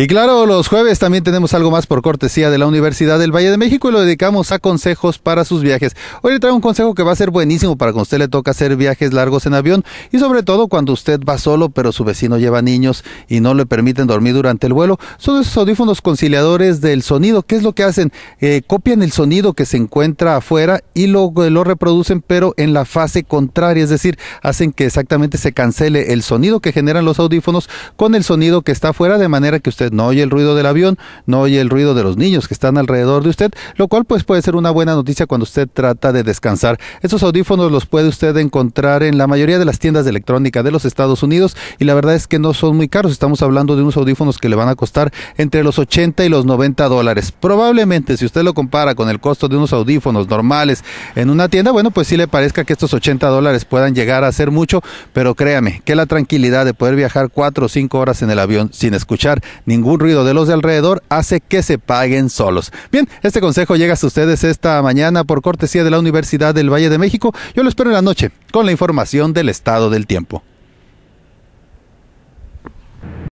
Y claro, los jueves también tenemos algo más por cortesía de la Universidad del Valle de México y lo dedicamos a consejos para sus viajes. Hoy le traigo un consejo que va a ser buenísimo para cuando usted le toca hacer viajes largos en avión y sobre todo cuando usted va solo pero su vecino lleva niños y no le permiten dormir durante el vuelo. Son esos audífonos conciliadores del sonido. ¿Qué es lo que hacen? Eh, copian el sonido que se encuentra afuera y luego eh, lo reproducen pero en la fase contraria, es decir, hacen que exactamente se cancele el sonido que generan los audífonos con el sonido que está afuera de manera que usted no oye el ruido del avión, no oye el ruido de los niños que están alrededor de usted, lo cual pues puede ser una buena noticia cuando usted trata de descansar. Estos audífonos los puede usted encontrar en la mayoría de las tiendas de electrónica de los Estados Unidos y la verdad es que no son muy caros, estamos hablando de unos audífonos que le van a costar entre los 80 y los 90 dólares. Probablemente si usted lo compara con el costo de unos audífonos normales en una tienda, bueno, pues sí le parezca que estos 80 dólares puedan llegar a ser mucho, pero créame que la tranquilidad de poder viajar 4 o 5 horas en el avión sin escuchar ningún ningún ruido de los de alrededor hace que se paguen solos. Bien, este consejo llega a ustedes esta mañana por cortesía de la Universidad del Valle de México. Yo lo espero en la noche con la información del estado del tiempo.